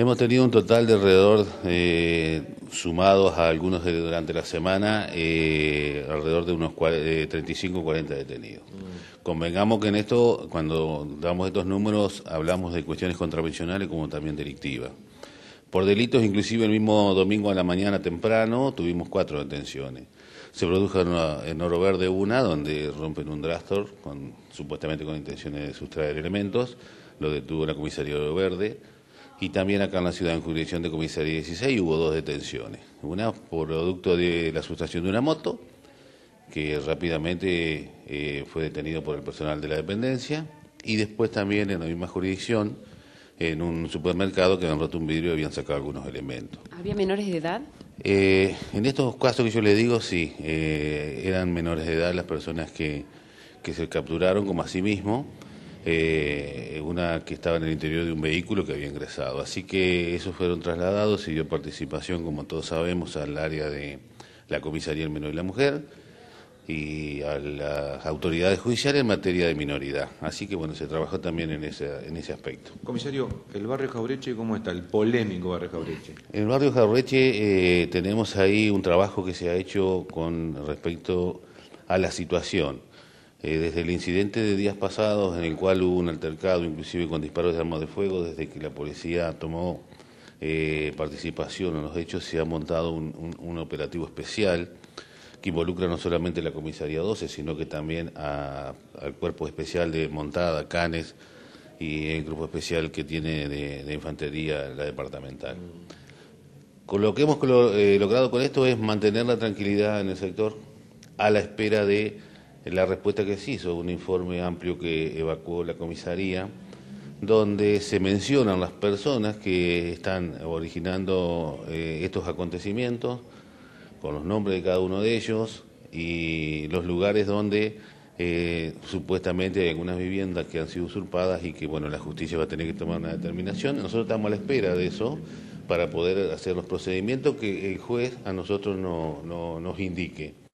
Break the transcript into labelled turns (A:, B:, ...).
A: Hemos tenido un total de alrededor, eh, sumados a algunos durante la semana, eh, alrededor de unos 35 o 40 detenidos. Mm. Convengamos que en esto, cuando damos estos números, hablamos de cuestiones contravencionales como también delictivas. Por delitos, inclusive el mismo domingo a la mañana temprano, tuvimos cuatro detenciones. Se produjo en, Oro Verde una, donde rompen un drastor, supuestamente con intenciones de sustraer elementos. Lo detuvo la comisaría de Oro Verde y también acá en la ciudad, en jurisdicción de comisaría 16, hubo dos detenciones. Una por producto de la sustracción de una moto, que rápidamente eh, fue detenido por el personal de la dependencia, y después también en la misma jurisdicción, en un supermercado que han roto un vidrio y habían sacado algunos elementos. ¿Había menores de edad? Eh, en estos casos que yo le digo, sí, eh, eran menores de edad las personas que, que se capturaron, como a sí mismo eh, una que estaba en el interior de un vehículo que había ingresado. Así que esos fueron trasladados y dio participación, como todos sabemos, al área de la Comisaría del Menor y la Mujer y a las autoridades judiciales en materia de minoridad. Así que bueno, se trabajó también en ese, en ese aspecto. Comisario, ¿el barrio Jaureche cómo está? El polémico barrio Jaureche. En el barrio Jaureche eh, tenemos ahí un trabajo que se ha hecho con respecto a la situación eh, desde el incidente de días pasados, en el cual hubo un altercado, inclusive con disparos de armas de fuego, desde que la policía tomó eh, participación en los hechos, se ha montado un, operativo especial que involucra no solamente la comisaría 12, sino que también al cuerpo especial de montada, Canes, y el grupo especial que tiene de, infantería la departamental. Con lo que hemos eh, logrado con esto es mantener la tranquilidad en el sector a la espera de la respuesta que se hizo, un informe amplio que evacuó la comisaría, donde se mencionan las personas que están originando eh, estos acontecimientos, con los nombres de cada uno de ellos y los lugares donde eh, supuestamente hay algunas viviendas que han sido usurpadas y que bueno la justicia va a tener que tomar una determinación. Nosotros estamos a la espera de eso para poder hacer los procedimientos que el juez a nosotros nos indique.